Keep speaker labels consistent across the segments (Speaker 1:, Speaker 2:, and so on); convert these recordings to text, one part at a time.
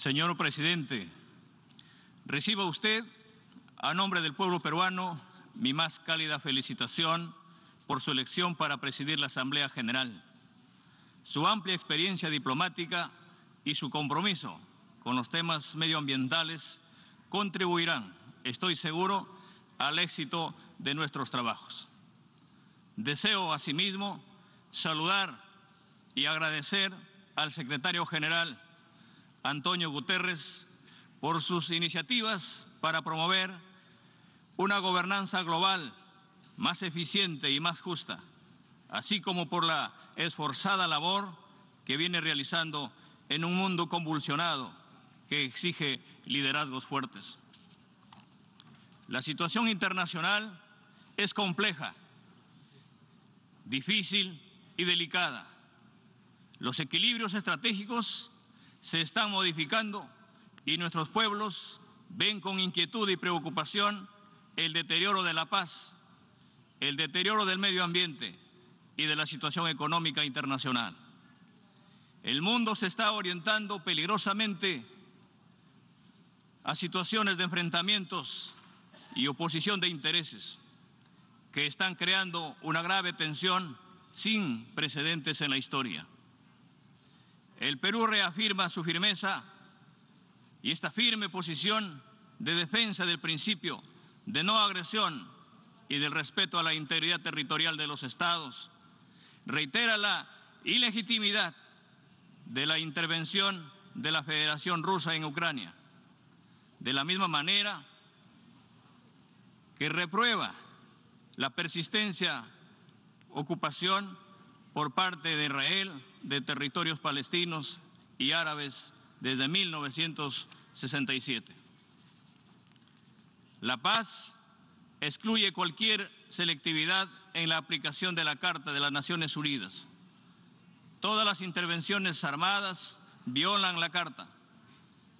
Speaker 1: Señor presidente, reciba usted, a nombre del pueblo peruano, mi más cálida felicitación por su elección para presidir la Asamblea General. Su amplia experiencia diplomática y su compromiso con los temas medioambientales contribuirán, estoy seguro, al éxito de nuestros trabajos. Deseo, asimismo, saludar y agradecer al secretario general Antonio Guterres por sus iniciativas para promover una gobernanza global más eficiente y más justa, así como por la esforzada labor que viene realizando en un mundo convulsionado que exige liderazgos fuertes. La situación internacional es compleja, difícil y delicada. Los equilibrios estratégicos se están modificando y nuestros pueblos ven con inquietud y preocupación el deterioro de la paz, el deterioro del medio ambiente y de la situación económica internacional. El mundo se está orientando peligrosamente a situaciones de enfrentamientos y oposición de intereses que están creando una grave tensión sin precedentes en la historia el Perú reafirma su firmeza y esta firme posición de defensa del principio de no agresión y del respeto a la integridad territorial de los estados. Reitera la ilegitimidad de la intervención de la Federación Rusa en Ucrania. De la misma manera que reprueba la persistencia ocupación por parte de Israel de territorios palestinos y árabes desde 1967. La paz excluye cualquier selectividad en la aplicación de la Carta de las Naciones Unidas. Todas las intervenciones armadas violan la Carta.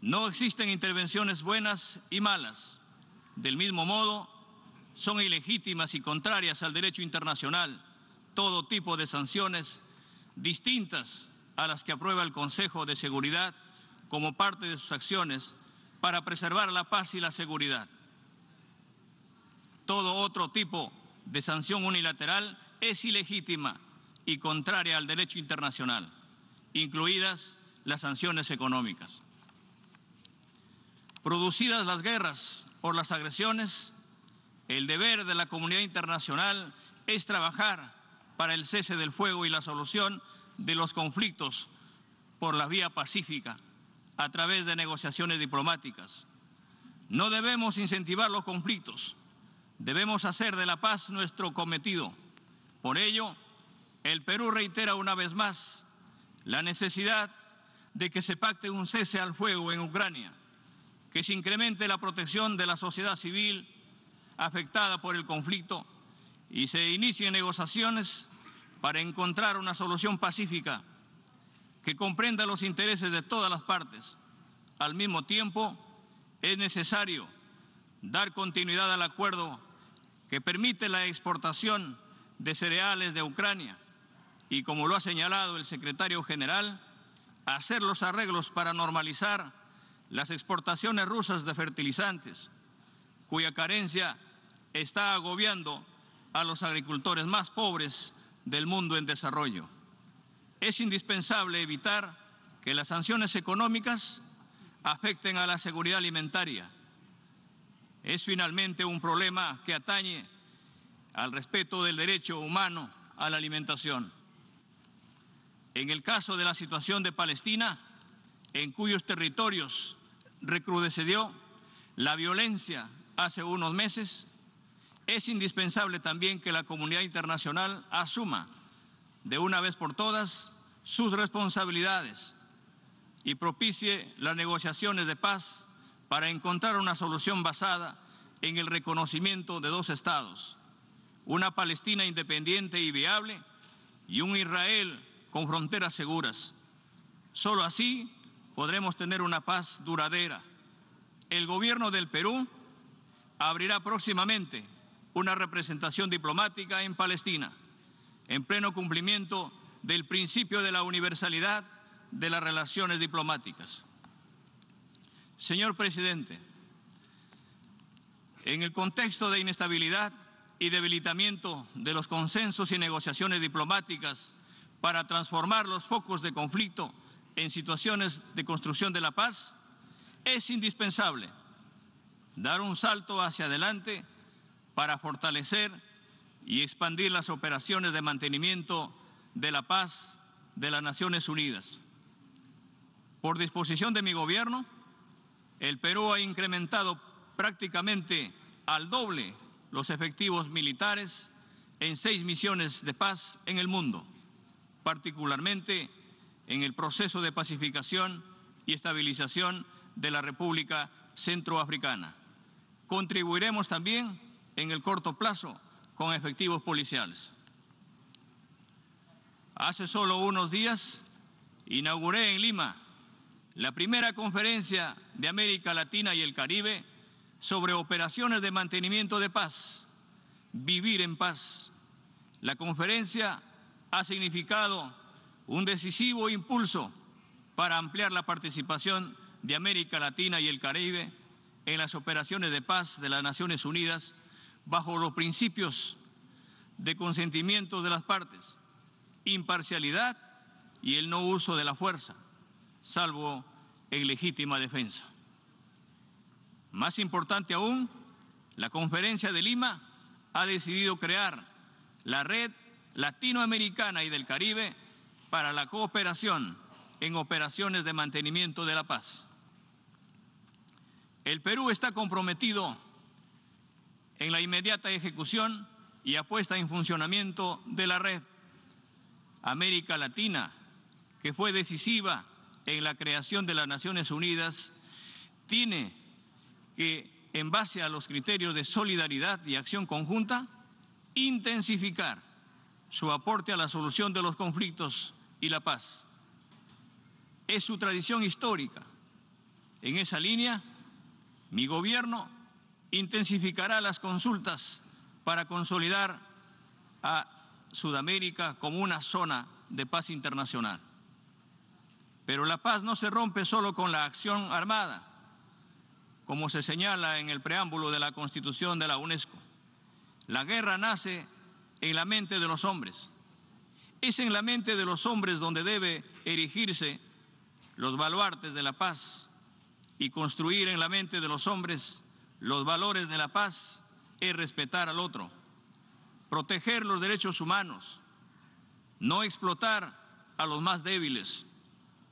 Speaker 1: No existen intervenciones buenas y malas. Del mismo modo, son ilegítimas y contrarias al derecho internacional todo tipo de sanciones distintas a las que aprueba el Consejo de Seguridad como parte de sus acciones para preservar la paz y la seguridad. Todo otro tipo de sanción unilateral es ilegítima y contraria al derecho internacional, incluidas las sanciones económicas. Producidas las guerras o las agresiones, el deber de la comunidad internacional es trabajar para el cese del fuego y la solución de los conflictos por la vía pacífica a través de negociaciones diplomáticas. No debemos incentivar los conflictos, debemos hacer de la paz nuestro cometido. Por ello, el Perú reitera una vez más la necesidad de que se pacte un cese al fuego en Ucrania, que se incremente la protección de la sociedad civil afectada por el conflicto y se inicien negociaciones para encontrar una solución pacífica que comprenda los intereses de todas las partes. Al mismo tiempo, es necesario dar continuidad al acuerdo que permite la exportación de cereales de Ucrania y, como lo ha señalado el secretario general, hacer los arreglos para normalizar las exportaciones rusas de fertilizantes, cuya carencia está agobiando a los agricultores más pobres del mundo en desarrollo. Es indispensable evitar que las sanciones económicas afecten a la seguridad alimentaria. Es finalmente un problema que atañe al respeto del derecho humano a la alimentación. En el caso de la situación de Palestina, en cuyos territorios recrudecedió la violencia hace unos meses, es indispensable también que la comunidad internacional asuma de una vez por todas sus responsabilidades y propicie las negociaciones de paz para encontrar una solución basada en el reconocimiento de dos estados, una Palestina independiente y viable y un Israel con fronteras seguras. Solo así podremos tener una paz duradera. El gobierno del Perú abrirá próximamente una representación diplomática en Palestina, en pleno cumplimiento del principio de la universalidad de las relaciones diplomáticas. Señor presidente, en el contexto de inestabilidad y debilitamiento de los consensos y negociaciones diplomáticas para transformar los focos de conflicto en situaciones de construcción de la paz, es indispensable dar un salto hacia adelante para fortalecer y expandir las operaciones de mantenimiento de la paz de las Naciones Unidas. Por disposición de mi gobierno, el Perú ha incrementado prácticamente al doble los efectivos militares en seis misiones de paz en el mundo, particularmente en el proceso de pacificación y estabilización de la República Centroafricana. Contribuiremos también en el corto plazo con efectivos policiales. Hace solo unos días inauguré en Lima la primera conferencia de América Latina y el Caribe sobre operaciones de mantenimiento de paz, vivir en paz. La conferencia ha significado un decisivo impulso para ampliar la participación de América Latina y el Caribe en las operaciones de paz de las Naciones Unidas bajo los principios de consentimiento de las partes, imparcialidad y el no uso de la fuerza, salvo en legítima defensa. Más importante aún, la Conferencia de Lima ha decidido crear la Red Latinoamericana y del Caribe para la cooperación en operaciones de mantenimiento de la paz. El Perú está comprometido en la inmediata ejecución y apuesta en funcionamiento de la red. América Latina, que fue decisiva en la creación de las Naciones Unidas, tiene que, en base a los criterios de solidaridad y acción conjunta, intensificar su aporte a la solución de los conflictos y la paz. Es su tradición histórica. En esa línea, mi gobierno intensificará las consultas para consolidar a Sudamérica como una zona de paz internacional. Pero la paz no se rompe solo con la acción armada, como se señala en el preámbulo de la Constitución de la UNESCO. La guerra nace en la mente de los hombres. Es en la mente de los hombres donde debe erigirse los baluartes de la paz y construir en la mente de los hombres los valores de la paz es respetar al otro, proteger los derechos humanos, no explotar a los más débiles,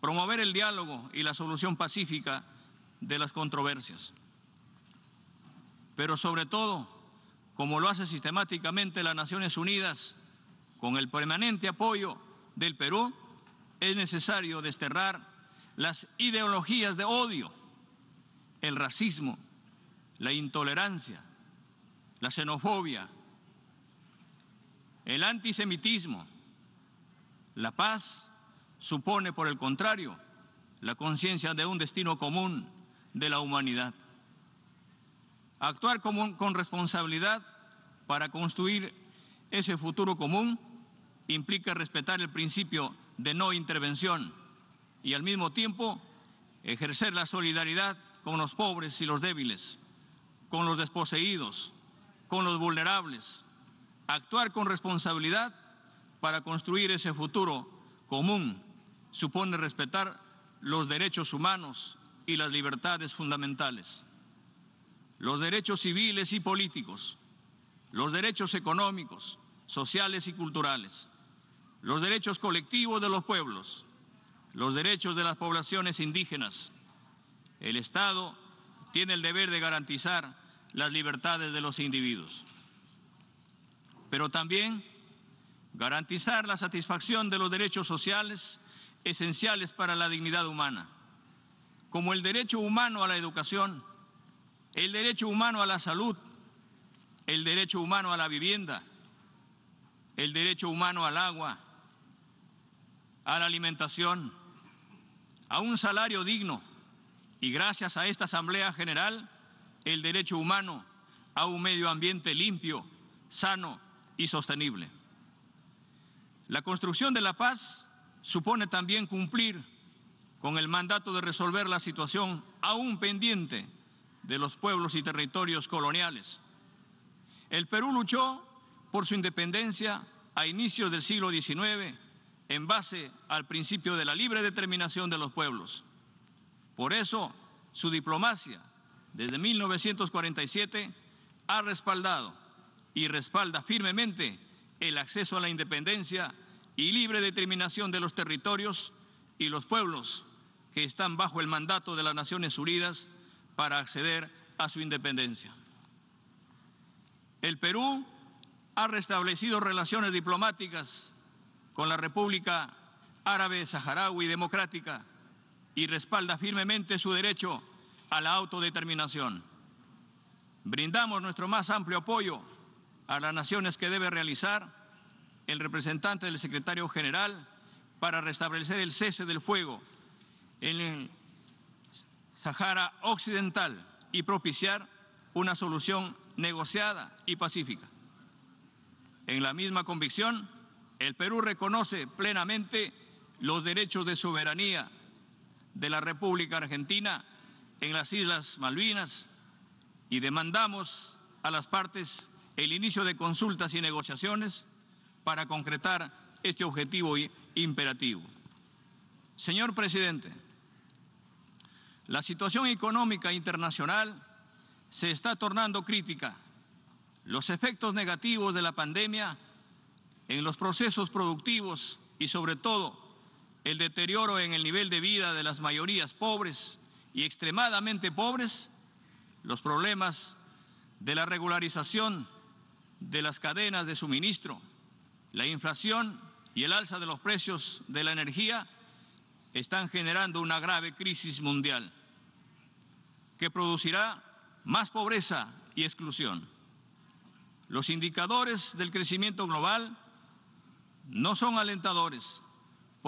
Speaker 1: promover el diálogo y la solución pacífica de las controversias. Pero sobre todo, como lo hace sistemáticamente las Naciones Unidas, con el permanente apoyo del Perú, es necesario desterrar las ideologías de odio, el racismo, la intolerancia, la xenofobia, el antisemitismo. La paz supone, por el contrario, la conciencia de un destino común de la humanidad. Actuar con responsabilidad para construir ese futuro común implica respetar el principio de no intervención y al mismo tiempo ejercer la solidaridad con los pobres y los débiles con los desposeídos, con los vulnerables, actuar con responsabilidad para construir ese futuro común supone respetar los derechos humanos y las libertades fundamentales, los derechos civiles y políticos, los derechos económicos, sociales y culturales, los derechos colectivos de los pueblos, los derechos de las poblaciones indígenas. El Estado tiene el deber de garantizar las libertades de los individuos, pero también garantizar la satisfacción de los derechos sociales esenciales para la dignidad humana, como el derecho humano a la educación, el derecho humano a la salud, el derecho humano a la vivienda, el derecho humano al agua, a la alimentación, a un salario digno, y gracias a esta Asamblea General, el derecho humano a un medio ambiente limpio, sano y sostenible. La construcción de la paz supone también cumplir con el mandato de resolver la situación aún pendiente de los pueblos y territorios coloniales. El Perú luchó por su independencia a inicios del siglo XIX en base al principio de la libre determinación de los pueblos. Por eso, su diplomacia desde 1947 ha respaldado y respalda firmemente el acceso a la independencia y libre determinación de los territorios y los pueblos que están bajo el mandato de las Naciones Unidas para acceder a su independencia. El Perú ha restablecido relaciones diplomáticas con la República Árabe Saharaui Democrática y respalda firmemente su derecho a la autodeterminación. Brindamos nuestro más amplio apoyo a las naciones que debe realizar el representante del secretario general para restablecer el cese del fuego en el Sahara Occidental y propiciar una solución negociada y pacífica. En la misma convicción, el Perú reconoce plenamente los derechos de soberanía de la República Argentina en las Islas Malvinas y demandamos a las partes el inicio de consultas y negociaciones para concretar este objetivo imperativo. Señor presidente, la situación económica internacional se está tornando crítica. Los efectos negativos de la pandemia en los procesos productivos y sobre todo el deterioro en el nivel de vida de las mayorías pobres y extremadamente pobres, los problemas de la regularización de las cadenas de suministro, la inflación y el alza de los precios de la energía están generando una grave crisis mundial que producirá más pobreza y exclusión. Los indicadores del crecimiento global no son alentadores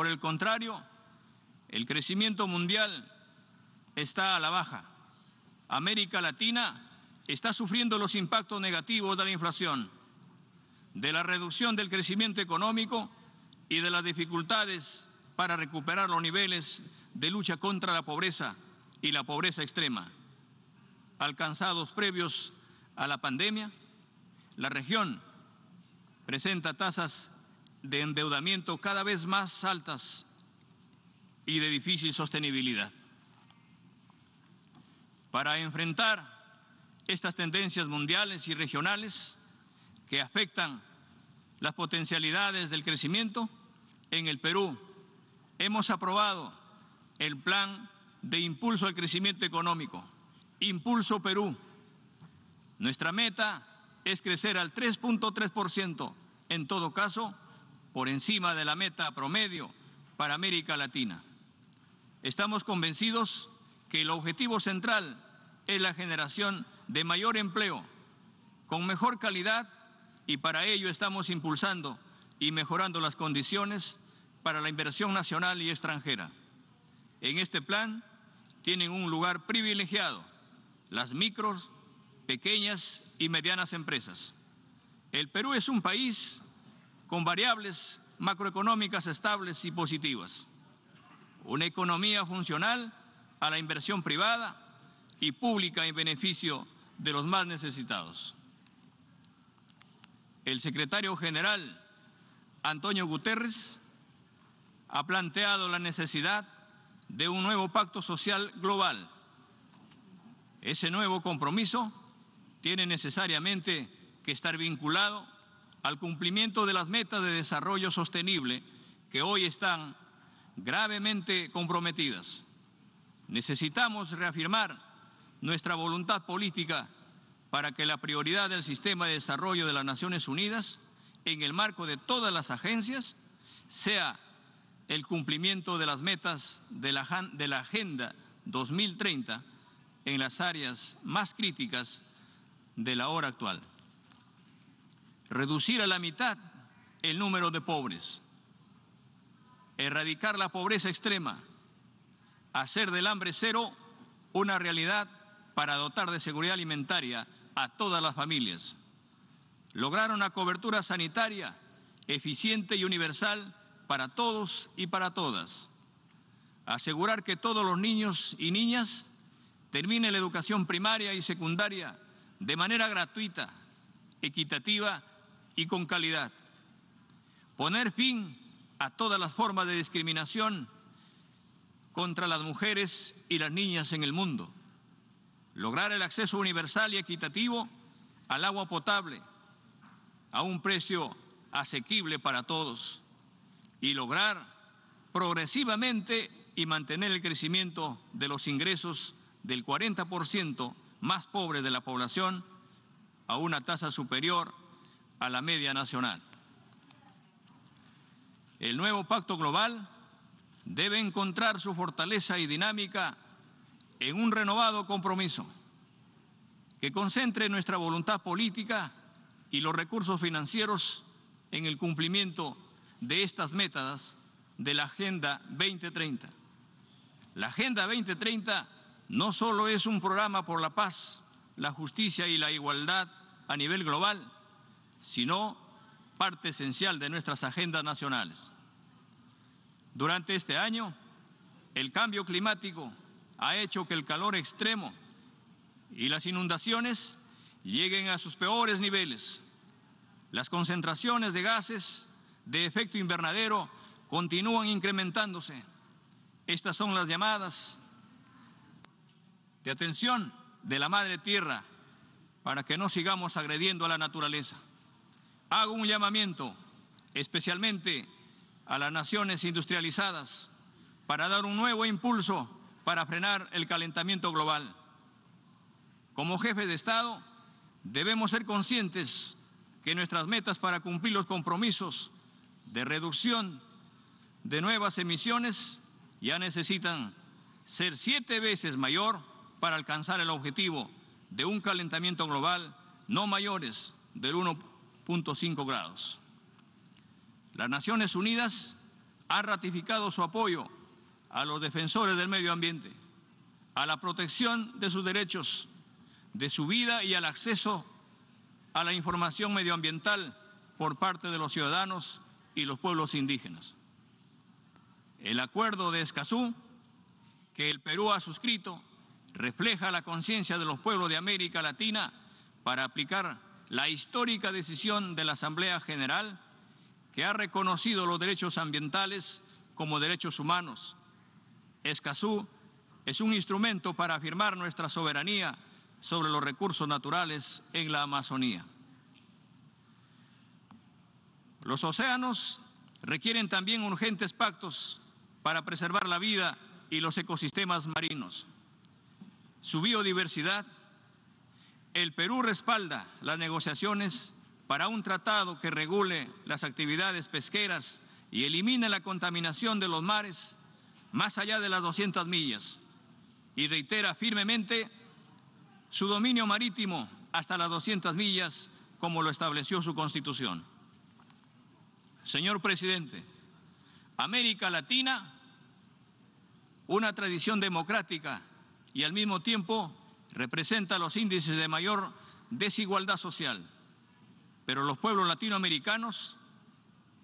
Speaker 1: por el contrario, el crecimiento mundial está a la baja. América Latina está sufriendo los impactos negativos de la inflación, de la reducción del crecimiento económico y de las dificultades para recuperar los niveles de lucha contra la pobreza y la pobreza extrema alcanzados previos a la pandemia. La región presenta tasas de endeudamiento cada vez más altas y de difícil sostenibilidad. Para enfrentar estas tendencias mundiales y regionales que afectan las potencialidades del crecimiento, en el Perú hemos aprobado el Plan de Impulso al Crecimiento Económico, Impulso Perú. Nuestra meta es crecer al 3.3%, en todo caso, por encima de la meta promedio para América Latina. Estamos convencidos que el objetivo central es la generación de mayor empleo, con mejor calidad, y para ello estamos impulsando y mejorando las condiciones para la inversión nacional y extranjera. En este plan tienen un lugar privilegiado las micros, pequeñas y medianas empresas. El Perú es un país con variables macroeconómicas estables y positivas, una economía funcional a la inversión privada y pública en beneficio de los más necesitados. El secretario general Antonio Guterres ha planteado la necesidad de un nuevo pacto social global. Ese nuevo compromiso tiene necesariamente que estar vinculado al cumplimiento de las metas de desarrollo sostenible que hoy están gravemente comprometidas. Necesitamos reafirmar nuestra voluntad política para que la prioridad del Sistema de Desarrollo de las Naciones Unidas, en el marco de todas las agencias, sea el cumplimiento de las metas de la, de la Agenda 2030 en las áreas más críticas de la hora actual reducir a la mitad el número de pobres, erradicar la pobreza extrema, hacer del hambre cero una realidad para dotar de seguridad alimentaria a todas las familias, lograr una cobertura sanitaria eficiente y universal para todos y para todas, asegurar que todos los niños y niñas terminen la educación primaria y secundaria de manera gratuita, equitativa y con calidad. Poner fin a todas las formas de discriminación contra las mujeres y las niñas en el mundo. Lograr el acceso universal y equitativo al agua potable a un precio asequible para todos y lograr progresivamente y mantener el crecimiento de los ingresos del 40% más pobre de la población a una tasa superior a la media nacional. El nuevo pacto global debe encontrar su fortaleza y dinámica en un renovado compromiso que concentre nuestra voluntad política y los recursos financieros en el cumplimiento de estas metas de la Agenda 2030. La Agenda 2030 no solo es un programa por la paz, la justicia y la igualdad a nivel global, sino parte esencial de nuestras agendas nacionales. Durante este año, el cambio climático ha hecho que el calor extremo y las inundaciones lleguen a sus peores niveles. Las concentraciones de gases de efecto invernadero continúan incrementándose. Estas son las llamadas de atención de la Madre Tierra para que no sigamos agrediendo a la naturaleza. Hago un llamamiento especialmente a las naciones industrializadas para dar un nuevo impulso para frenar el calentamiento global. Como jefe de Estado debemos ser conscientes que nuestras metas para cumplir los compromisos de reducción de nuevas emisiones ya necesitan ser siete veces mayor para alcanzar el objetivo de un calentamiento global no mayores del 1 cinco grados. Las Naciones Unidas ha ratificado su apoyo a los defensores del medio ambiente, a la protección de sus derechos, de su vida y al acceso a la información medioambiental por parte de los ciudadanos y los pueblos indígenas. El acuerdo de Escazú, que el Perú ha suscrito, refleja la conciencia de los pueblos de América Latina para aplicar la histórica decisión de la Asamblea General que ha reconocido los derechos ambientales como derechos humanos. Escazú es un instrumento para afirmar nuestra soberanía sobre los recursos naturales en la Amazonía. Los océanos requieren también urgentes pactos para preservar la vida y los ecosistemas marinos. Su biodiversidad el Perú respalda las negociaciones para un tratado que regule las actividades pesqueras y elimine la contaminación de los mares más allá de las 200 millas y reitera firmemente su dominio marítimo hasta las 200 millas como lo estableció su constitución. Señor presidente, América Latina, una tradición democrática y al mismo tiempo representa los índices de mayor desigualdad social, pero los pueblos latinoamericanos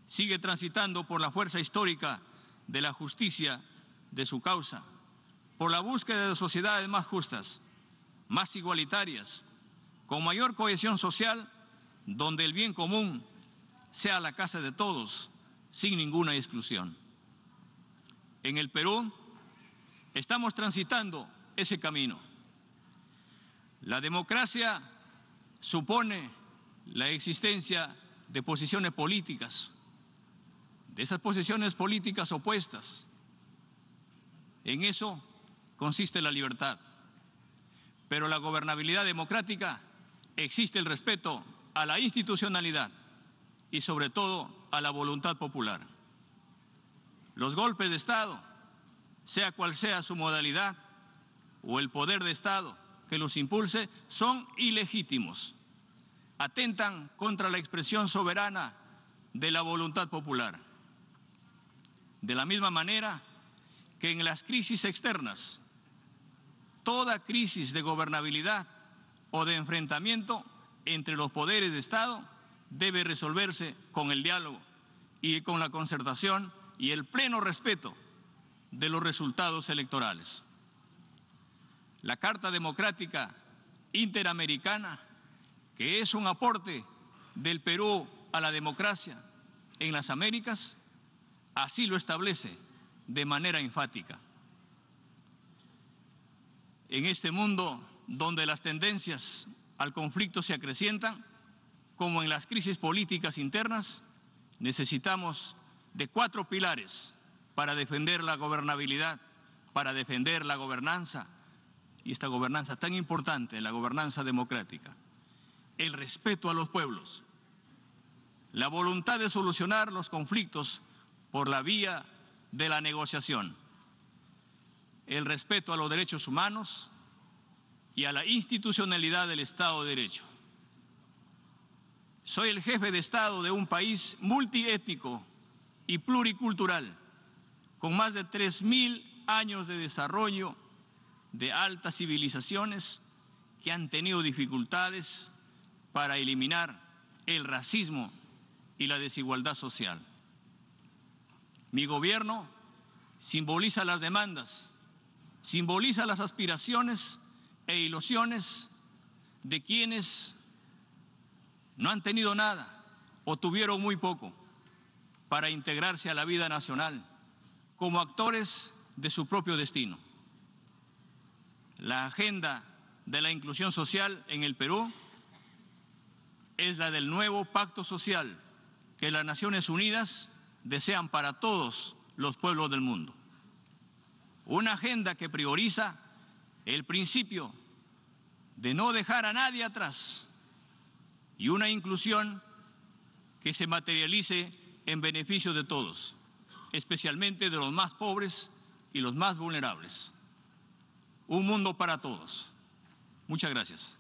Speaker 1: siguen transitando por la fuerza histórica de la justicia de su causa, por la búsqueda de sociedades más justas, más igualitarias, con mayor cohesión social, donde el bien común sea la casa de todos, sin ninguna exclusión. En el Perú estamos transitando ese camino. La democracia supone la existencia de posiciones políticas, de esas posiciones políticas opuestas. En eso consiste la libertad. Pero la gobernabilidad democrática existe el respeto a la institucionalidad y sobre todo a la voluntad popular. Los golpes de Estado, sea cual sea su modalidad, o el poder de Estado, que los impulse son ilegítimos, atentan contra la expresión soberana de la voluntad popular. De la misma manera que en las crisis externas, toda crisis de gobernabilidad o de enfrentamiento entre los poderes de Estado debe resolverse con el diálogo y con la concertación y el pleno respeto de los resultados electorales la Carta Democrática Interamericana, que es un aporte del Perú a la democracia en las Américas, así lo establece de manera enfática. En este mundo donde las tendencias al conflicto se acrecientan, como en las crisis políticas internas, necesitamos de cuatro pilares para defender la gobernabilidad, para defender la gobernanza, y esta gobernanza tan importante, la gobernanza democrática, el respeto a los pueblos, la voluntad de solucionar los conflictos por la vía de la negociación, el respeto a los derechos humanos y a la institucionalidad del Estado de Derecho. Soy el jefe de Estado de un país multiétnico y pluricultural, con más de 3.000 años de desarrollo de altas civilizaciones que han tenido dificultades para eliminar el racismo y la desigualdad social. Mi gobierno simboliza las demandas, simboliza las aspiraciones e ilusiones de quienes no han tenido nada o tuvieron muy poco para integrarse a la vida nacional como actores de su propio destino. La agenda de la inclusión social en el Perú es la del nuevo pacto social que las Naciones Unidas desean para todos los pueblos del mundo. Una agenda que prioriza el principio de no dejar a nadie atrás y una inclusión que se materialice en beneficio de todos, especialmente de los más pobres y los más vulnerables. Un mundo para todos. Muchas gracias.